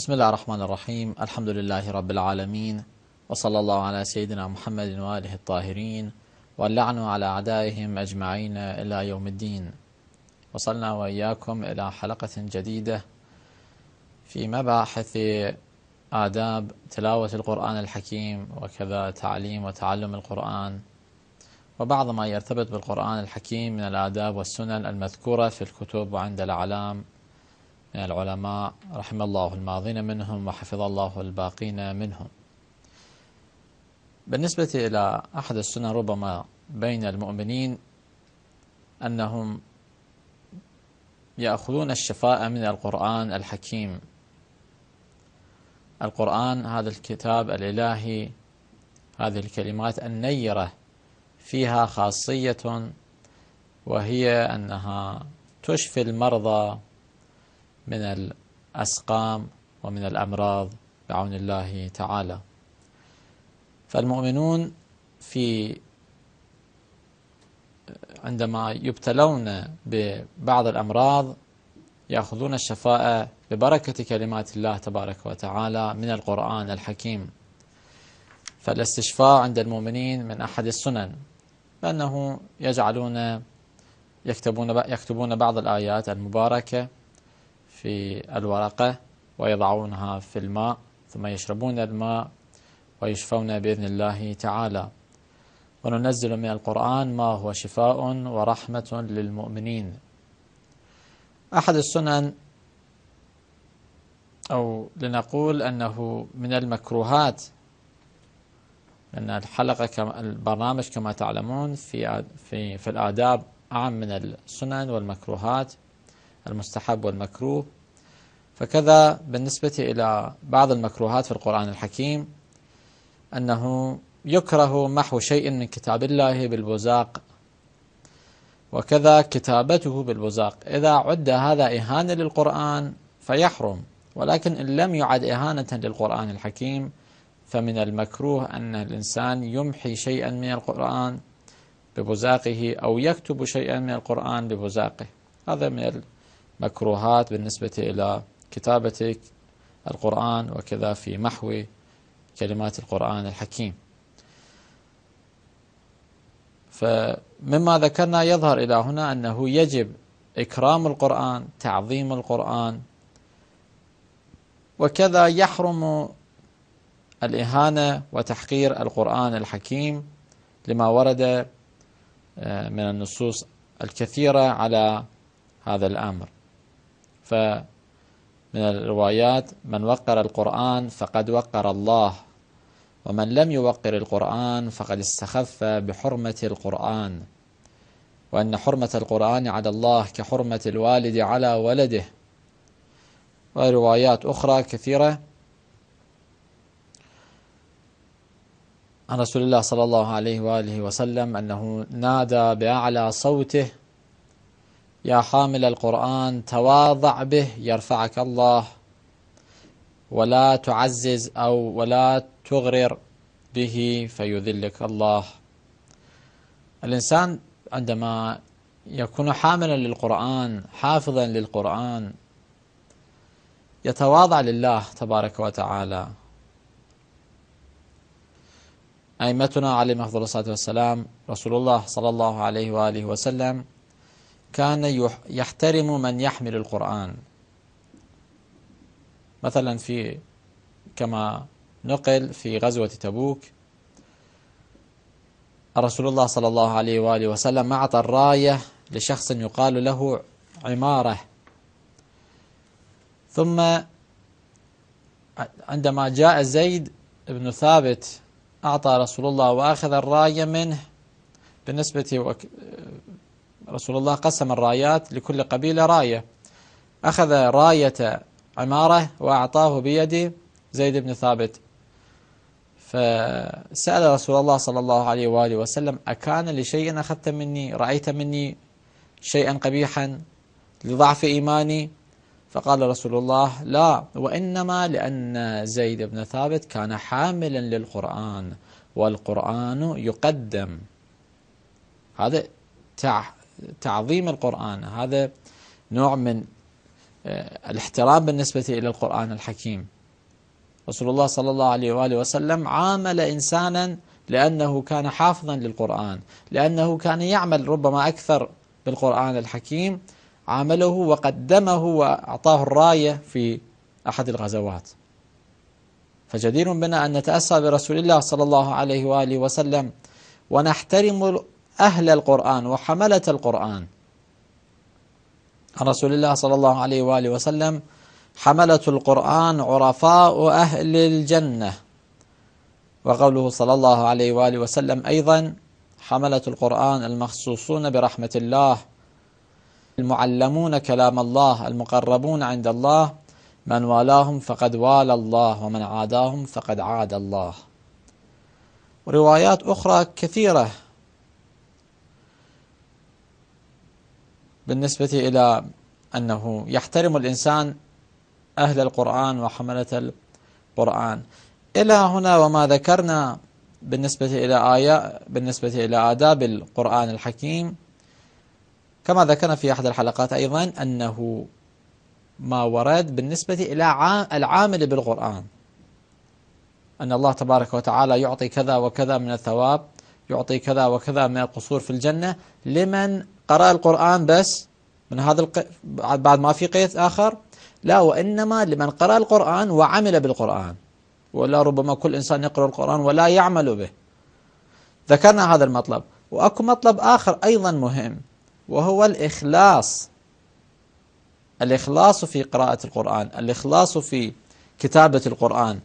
بسم الله الرحمن الرحيم الحمد لله رب العالمين وصلى الله على سيدنا محمد وآله الطاهرين واللعن على أعدائهم أجمعين إلى يوم الدين وصلنا وإياكم إلى حلقة جديدة في مباحث آداب تلاوة القرآن الحكيم وكذا تعليم وتعلم القرآن وبعض ما يرتبط بالقرآن الحكيم من الآداب والسنن المذكورة في الكتب وعند الأعلام من العلماء رحم الله الماضين منهم وحفظ الله الباقين منهم بالنسبة إلى أحد السنن ربما بين المؤمنين أنهم يأخذون الشفاء من القرآن الحكيم القرآن هذا الكتاب الإلهي هذه الكلمات النيرة فيها خاصية وهي أنها تشفي المرضى من الأسقام ومن الأمراض بعون الله تعالى فالمؤمنون في عندما يبتلون ببعض الأمراض يأخذون الشفاء ببركة كلمات الله تبارك وتعالى من القرآن الحكيم فالاستشفاء عند المؤمنين من أحد السنن بأنه يجعلون يكتبون يكتبون بعض الآيات المباركة في الورقة ويضعونها في الماء ثم يشربون الماء ويشفون بإذن الله تعالى وننزل من القرآن ما هو شفاء ورحمة للمؤمنين أحد السنن أو لنقول أنه من المكروهات أن الحلقة كما البرنامج كما تعلمون في في في الآداب أعم من السنن والمكروهات المستحب والمكروه فكذا بالنسبة إلى بعض المكروهات في القرآن الحكيم أنه يكره محو شيء من كتاب الله بالبزاق وكذا كتابته بالبزاق إذا عد هذا إهانة للقرآن فيحرم ولكن إن لم يعد إهانة للقرآن الحكيم فمن المكروه أن الإنسان يمحي شيئا من القرآن ببزاقه أو يكتب شيئا من القرآن ببزاقه هذا من مكروهات بالنسبة إلى كتابتك القرآن وكذا في محو كلمات القرآن الحكيم فمما ذكرنا يظهر إلى هنا أنه يجب إكرام القرآن تعظيم القرآن وكذا يحرم الإهانة وتحقير القرآن الحكيم لما ورد آه، من النصوص الكثيرة على هذا الأمر فمن الروايات من وقر القرآن فقد وقر الله ومن لم يوقر القرآن فقد استخف بحرمة القرآن وأن حرمة القرآن على الله كحرمة الوالد على ولده وروايات أخرى كثيرة عن رسول الله صلى الله عليه وآله وسلم أنه نادى بأعلى صوته يا حامل القرآن تواضع به يرفعك الله ولا تعزز أو ولا تغرر به فيذلك الله الإنسان عندما يكون حاملا للقرآن حافظا للقرآن يتواضع لله تبارك وتعالى أئمتنا عليه أفضل الصلاة والسلام رسول الله صلى الله عليه وآله وسلم كان يحترم من يحمل القرآن مثلا في كما نقل في غزوة تبوك رسول الله صلى الله عليه وآله وسلم أعطى الراية لشخص يقال له عمارة ثم عندما جاء زيد بن ثابت أعطى رسول الله وأخذ الراية منه بالنسبة رسول الله قسم الرايات لكل قبيلة راية أخذ راية عمارة وأعطاه بيد زيد بن ثابت فسأل رسول الله صلى الله عليه وآله وسلم أكان لشيء أخذت مني رأيت مني شيئا قبيحا لضعف إيماني فقال رسول الله لا وإنما لأن زيد بن ثابت كان حاملا للقرآن والقرآن يقدم هذا تعظيم القرآن هذا نوع من آه، الاحترام بالنسبة إلى القرآن الحكيم رسول الله صلى الله عليه وآله وسلم عامل إنسانا لأنه كان حافظا للقرآن لأنه كان يعمل ربما أكثر بالقرآن الحكيم عامله وقدمه وأعطاه الراية في أحد الغزوات فجدير بنا أن نتأسى برسول الله صلى الله عليه وآله وسلم ونحترم أهل القرآن وحملة القرآن عن رسول الله صلى الله عليه وآله وسلم حملة القرآن عرفاء أهل الجنة وقوله صلى الله عليه وآله وسلم أيضا حملة القرآن المخصوصون برحمة الله المعلمون كلام الله المقربون عند الله من والاهم فقد والى الله ومن عاداهم فقد عاد الله روايات أخرى كثيرة بالنسبة إلى أنه يحترم الإنسان أهل القرآن وحملة القرآن إلى هنا وما ذكرنا بالنسبة إلى آية بالنسبة إلى آداب القرآن الحكيم كما ذكرنا في أحد الحلقات أيضا أنه ما ورد بالنسبة إلى العامل بالقرآن أن الله تبارك وتعالى يعطي كذا وكذا من الثواب يعطي كذا وكذا من القصور في الجنة لمن قرأ القرآن بس من هذا الق... بعد ما في قيث آخر لا وإنما لمن قرأ القرآن وعمل بالقرآن ولا ربما كل إنسان يقرأ القرآن ولا يعمل به ذكرنا هذا المطلب وأكو مطلب آخر أيضا مهم وهو الإخلاص الإخلاص في قراءة القرآن الإخلاص في كتابة القرآن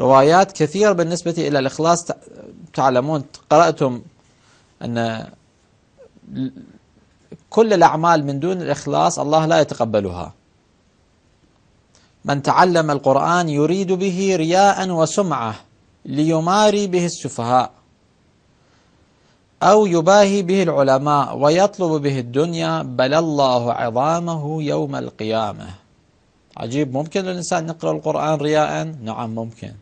روايات كثيرة بالنسبة إلى الإخلاص تعلمون قرأتم أن كل الأعمال من دون الإخلاص الله لا يتقبلها من تعلم القرآن يريد به رياء وسمعة ليماري به السفهاء أو يباهي به العلماء ويطلب به الدنيا بل الله عظامه يوم القيامة عجيب ممكن للإنسان يقرأ القرآن رياء نعم ممكن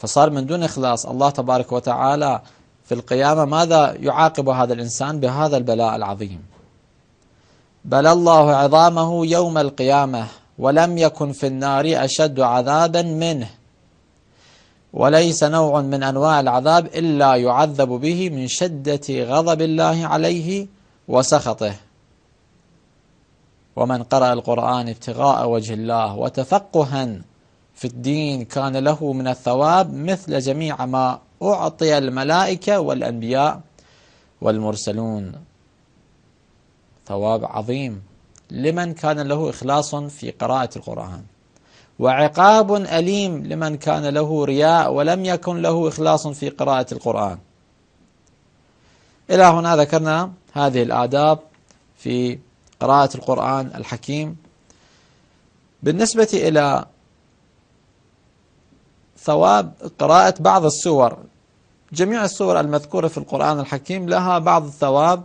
فصار من دون إخلاص الله تبارك وتعالى في القيامة ماذا يعاقب هذا الإنسان بهذا البلاء العظيم بل الله عظامه يوم القيامة ولم يكن في النار أشد عذابا منه وليس نوع من أنواع العذاب إلا يعذب به من شدة غضب الله عليه وسخطه ومن قرأ القرآن ابتغاء وجه الله وتفقها في الدين كان له من الثواب مثل جميع ما أعطي الملائكة والأنبياء والمرسلون ثواب عظيم لمن كان له إخلاص في قراءة القرآن وعقاب أليم لمن كان له رياء ولم يكن له إخلاص في قراءة القرآن إلى هنا ذكرنا هذه الآداب في قراءة القرآن الحكيم بالنسبة إلى ثواب قراءة بعض السور جميع السور المذكورة في القرآن الحكيم لها بعض الثواب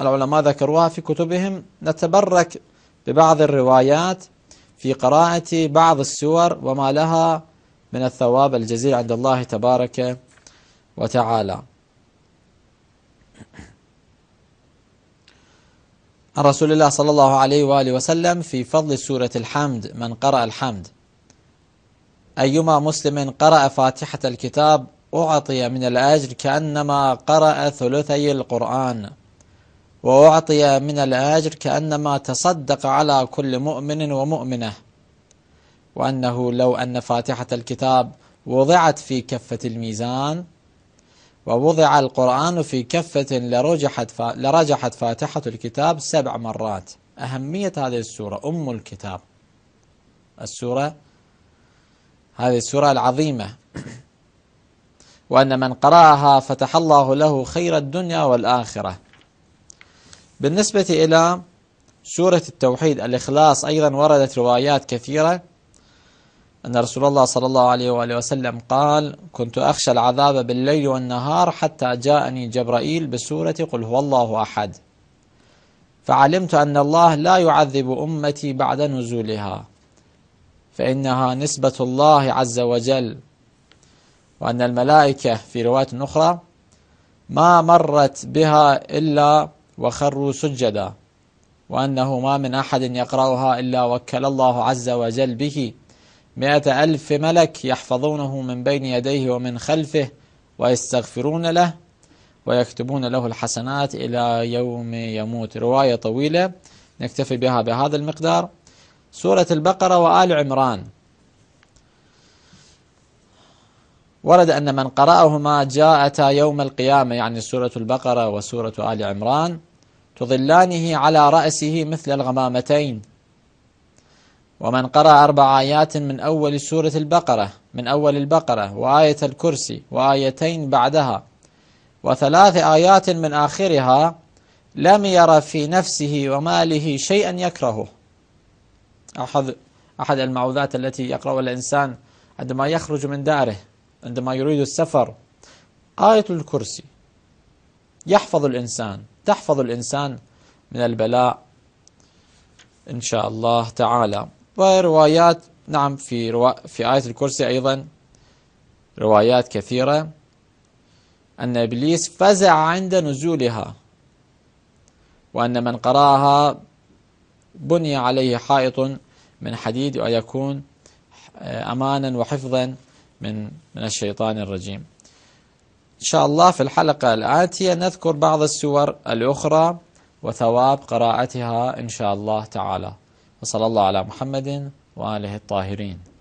العلماء ذكروها في كتبهم نتبرك ببعض الروايات في قراءة بعض السور وما لها من الثواب الجزيل عند الله تبارك وتعالى رسول الله صلى الله عليه وآله وسلم في فضل سورة الحمد من قرأ الحمد أيما مسلم قرأ فاتحة الكتاب أعطي من الأجر كأنما قرأ ثلثي القرآن وأعطي من الأجر كأنما تصدق على كل مؤمن ومؤمنة وأنه لو أن فاتحة الكتاب وضعت في كفة الميزان ووضع القرآن في كفة لرجحت لرجحت فاتحة الكتاب سبع مرات أهمية هذه السورة أم الكتاب السورة هذه السورة العظيمة وأن من قرأها فتح الله له خير الدنيا والآخرة بالنسبة إلى سورة التوحيد الإخلاص أيضا وردت روايات كثيرة أن رسول الله صلى الله عليه وآله وسلم قال كنت أخشى العذاب بالليل والنهار حتى جاءني جبرائيل بسورة قل هو الله أحد فعلمت أن الله لا يعذب أمتي بعد نزولها فإنها نسبة الله عز وجل وأن الملائكة في رواية أخرى ما مرت بها إلا وخروا سجدا وأنه ما من أحد يقرأها إلا وكل الله عز وجل به مئة ألف ملك يحفظونه من بين يديه ومن خلفه ويستغفرون له ويكتبون له الحسنات إلى يوم يموت رواية طويلة نكتفي بها بهذا المقدار سورة البقرة وآل عمران ورد أن من قرأهما جاءتا يوم القيامة يعني سورة البقرة وسورة آل عمران تظلانه على رأسه مثل الغمامتين ومن قرأ أربع آيات من أول سورة البقرة من أول البقرة وآية الكرسي وآيتين بعدها وثلاث آيات من آخرها لم ير في نفسه وماله شيئا يكرهه أحد, أحد المعوذات التي يقرأها الإنسان عندما يخرج من داره عندما يريد السفر آية الكرسي يحفظ الإنسان تحفظ الإنسان من البلاء إن شاء الله تعالى وروايات نعم في روا... في آية الكرسي أيضا روايات كثيرة أن إبليس فزع عند نزولها وأن من قرأها بني عليه حائط من حديد ويكون آه، أمانا وحفظا من من الشيطان الرجيم إن شاء الله في الحلقة الآتية نذكر بعض السور الأخرى وثواب قراءتها إن شاء الله تعالى وصلى الله على محمد وآله الطاهرين